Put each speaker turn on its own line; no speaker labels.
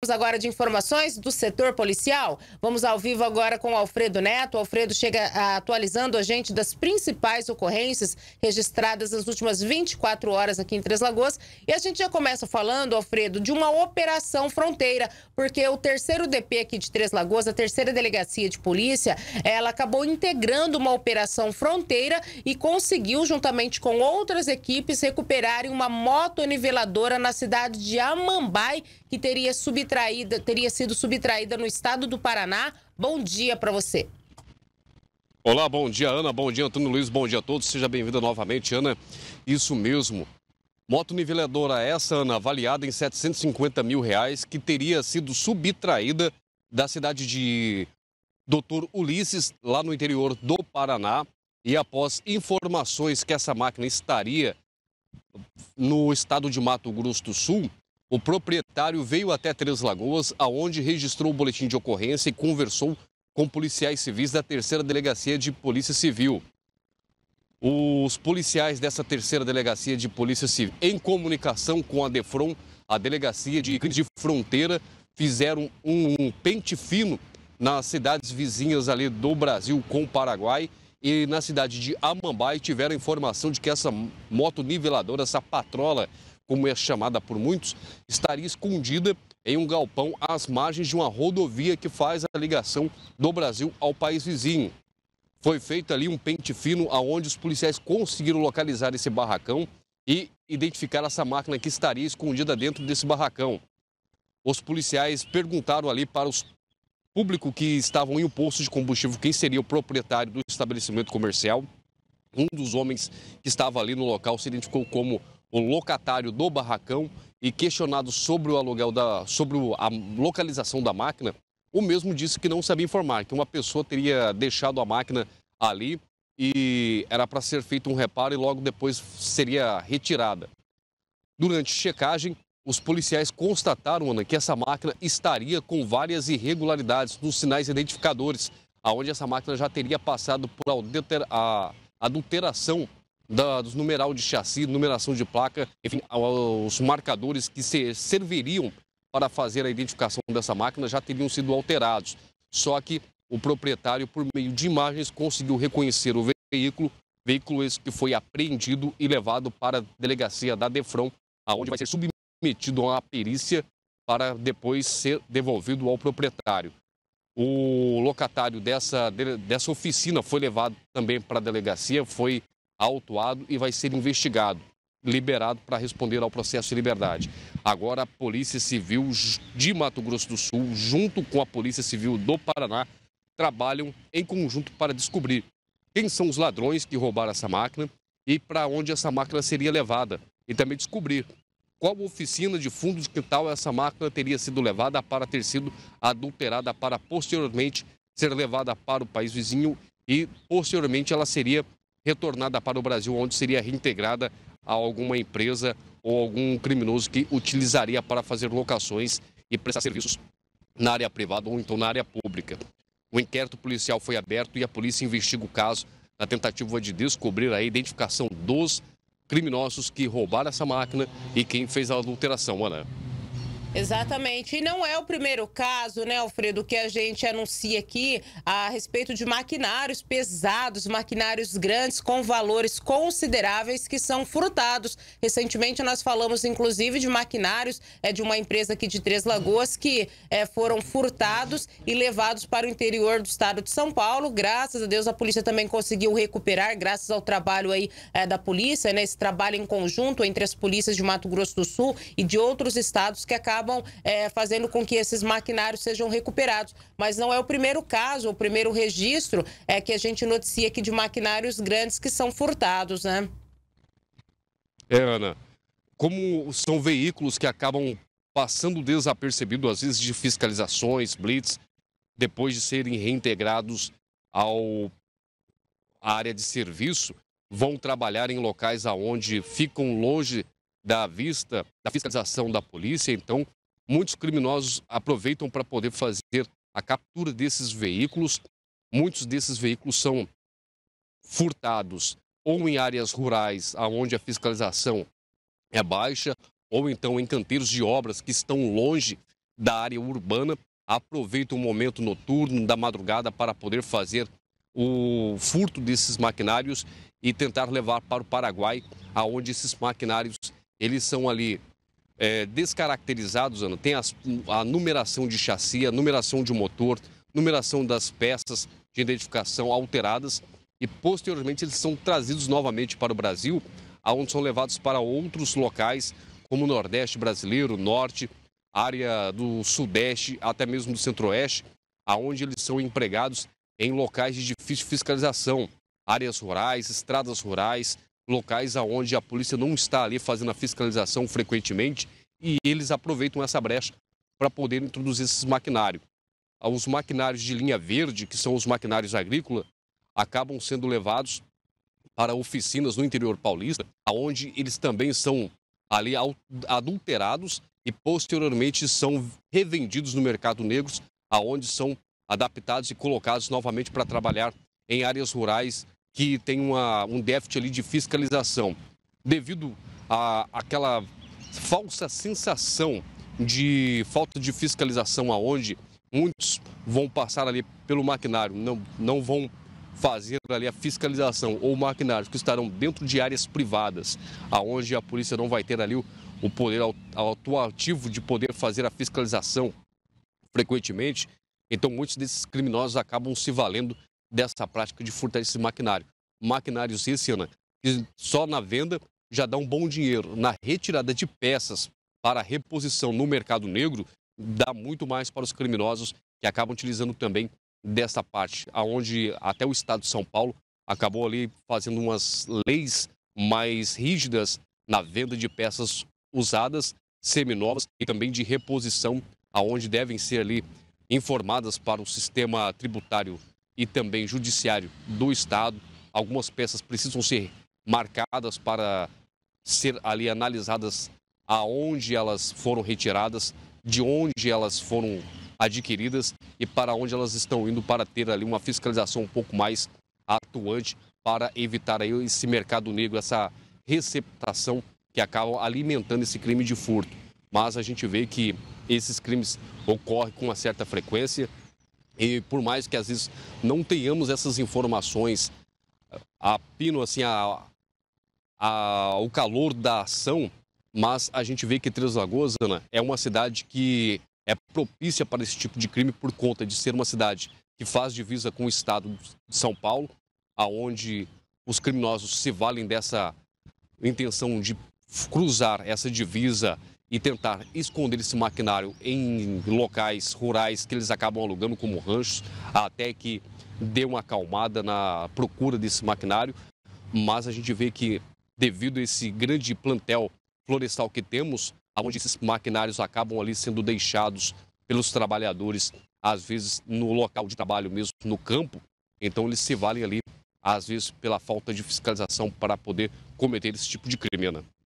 Vamos agora de informações do setor policial. Vamos ao vivo agora com Alfredo Neto. Alfredo chega atualizando a gente das principais ocorrências registradas nas últimas 24 horas aqui em Três Lagoas. E a gente já começa falando, Alfredo, de uma operação fronteira, porque o terceiro DP aqui de Três Lagoas, a terceira delegacia de polícia, ela acabou integrando uma operação fronteira e conseguiu, juntamente com outras equipes, recuperarem uma moto niveladora na cidade de Amambai, que teria subtraída, teria sido subtraída no estado do Paraná. Bom dia para você.
Olá, bom dia, Ana. Bom dia, Antônio Luiz. Bom dia a todos. Seja bem-vinda novamente, Ana. Isso mesmo. Moto niveladora essa, Ana, avaliada em 750 mil reais, que teria sido subtraída da cidade de Doutor Ulisses, lá no interior do Paraná. E após informações que essa máquina estaria no estado de Mato Grosso do Sul, o proprietário veio até Três Lagoas, aonde registrou o boletim de ocorrência e conversou com policiais civis da terceira delegacia de Polícia Civil. Os policiais dessa terceira delegacia de Polícia Civil, em comunicação com a Defron, a delegacia de de fronteira, fizeram um, um pente fino nas cidades vizinhas ali do Brasil com o Paraguai e na cidade de Amambai tiveram informação de que essa moto niveladora, essa patrola, como é chamada por muitos, estaria escondida em um galpão às margens de uma rodovia que faz a ligação do Brasil ao país vizinho. Foi feito ali um pente fino aonde os policiais conseguiram localizar esse barracão e identificar essa máquina que estaria escondida dentro desse barracão. Os policiais perguntaram ali para o público que estavam em um posto de combustível quem seria o proprietário do estabelecimento comercial. Um dos homens que estava ali no local se identificou como o locatário do barracão e questionado sobre o aluguel da, sobre a localização da máquina, o mesmo disse que não sabia informar, que uma pessoa teria deixado a máquina ali e era para ser feito um reparo e logo depois seria retirada. Durante checagem, os policiais constataram Ana, que essa máquina estaria com várias irregularidades nos sinais identificadores, aonde essa máquina já teria passado por adulteração da, dos numeral de chassi, numeração de placa, enfim, os marcadores que se serviriam para fazer a identificação dessa máquina já teriam sido alterados. Só que o proprietário, por meio de imagens, conseguiu reconhecer o veículo, veículo esse que foi apreendido e levado para a delegacia da Defrão, aonde vai ser submetido a uma perícia para depois ser devolvido ao proprietário. O locatário dessa, dessa oficina foi levado também para a delegacia, foi autuado e vai ser investigado, liberado para responder ao processo de liberdade. Agora, a Polícia Civil de Mato Grosso do Sul, junto com a Polícia Civil do Paraná, trabalham em conjunto para descobrir quem são os ladrões que roubaram essa máquina e para onde essa máquina seria levada. E também descobrir qual oficina de fundo de quintal essa máquina teria sido levada para ter sido adulterada para posteriormente ser levada para o país vizinho e posteriormente ela seria retornada para o Brasil, onde seria reintegrada a alguma empresa ou algum criminoso que utilizaria para fazer locações e prestar serviços na área privada ou então na área pública. O inquérito policial foi aberto e a polícia investiga o caso na tentativa de descobrir a identificação dos criminosos que roubaram essa máquina e quem fez a adulteração, Ana.
Exatamente. E não é o primeiro caso, né, Alfredo, que a gente anuncia aqui a respeito de maquinários pesados, maquinários grandes com valores consideráveis que são furtados. Recentemente nós falamos, inclusive, de maquinários é, de uma empresa aqui de Três Lagoas que é, foram furtados e levados para o interior do estado de São Paulo. Graças a Deus a polícia também conseguiu recuperar, graças ao trabalho aí é, da polícia, né, esse trabalho em conjunto entre as polícias de Mato Grosso do Sul e de outros estados que acabam acabam é, fazendo com que esses maquinários sejam recuperados. Mas não é o primeiro caso, o primeiro registro é que a gente noticia aqui de maquinários grandes que são furtados, né? É,
Ana. Como são veículos que acabam passando desapercebido, às vezes, de fiscalizações, blitz, depois de serem reintegrados ao à área de serviço, vão trabalhar em locais aonde ficam longe da vista, da fiscalização da polícia. Então, muitos criminosos aproveitam para poder fazer a captura desses veículos. Muitos desses veículos são furtados ou em áreas rurais, onde a fiscalização é baixa, ou então em canteiros de obras que estão longe da área urbana, aproveitam o momento noturno da madrugada para poder fazer o furto desses maquinários e tentar levar para o Paraguai, aonde esses maquinários eles são ali é, descaracterizados, Tem as, a numeração de chassi, a numeração de motor, numeração das peças de identificação alteradas e posteriormente eles são trazidos novamente para o Brasil, aonde são levados para outros locais, como o Nordeste brasileiro, Norte, área do Sudeste, até mesmo do Centro-Oeste, aonde eles são empregados em locais de difícil fiscalização, áreas rurais, estradas rurais, locais aonde a polícia não está ali fazendo a fiscalização frequentemente e eles aproveitam essa brecha para poder introduzir esses maquinários. Ah, os maquinários de linha verde, que são os maquinários agrícola, acabam sendo levados para oficinas no interior paulista, aonde eles também são ali adulterados e posteriormente são revendidos no mercado negro, aonde são adaptados e colocados novamente para trabalhar em áreas rurais que tem uma, um déficit ali de fiscalização, devido à aquela falsa sensação de falta de fiscalização, aonde muitos vão passar ali pelo maquinário, não, não vão fazer ali a fiscalização ou maquinários que estarão dentro de áreas privadas, aonde a polícia não vai ter ali o, o poder atuativo de poder fazer a fiscalização frequentemente. Então, muitos desses criminosos acabam se valendo dessa prática de furtar esse maquinário. Maquinários esse, assim, Ana, né, que só na venda já dá um bom dinheiro. Na retirada de peças para reposição no mercado negro, dá muito mais para os criminosos que acabam utilizando também dessa parte, aonde até o estado de São Paulo acabou ali fazendo umas leis mais rígidas na venda de peças usadas, seminovas e também de reposição, aonde devem ser ali informadas para o sistema tributário e também judiciário do Estado. Algumas peças precisam ser marcadas para ser ali analisadas aonde elas foram retiradas, de onde elas foram adquiridas e para onde elas estão indo para ter ali uma fiscalização um pouco mais atuante para evitar aí esse mercado negro, essa receptação que acabam alimentando esse crime de furto. Mas a gente vê que esses crimes ocorrem com uma certa frequência. E por mais que às vezes não tenhamos essas informações, a pino assim, a, a, o calor da ação, mas a gente vê que Três Lagoas, Ana, é uma cidade que é propícia para esse tipo de crime por conta de ser uma cidade que faz divisa com o estado de São Paulo, aonde os criminosos se valem dessa intenção de cruzar essa divisa e tentar esconder esse maquinário em locais rurais que eles acabam alugando como ranchos, até que dê uma acalmada na procura desse maquinário. Mas a gente vê que, devido a esse grande plantel florestal que temos, onde esses maquinários acabam ali sendo deixados pelos trabalhadores, às vezes no local de trabalho mesmo, no campo, então eles se valem ali, às vezes pela falta de fiscalização para poder cometer esse tipo de crime, Ana. Né?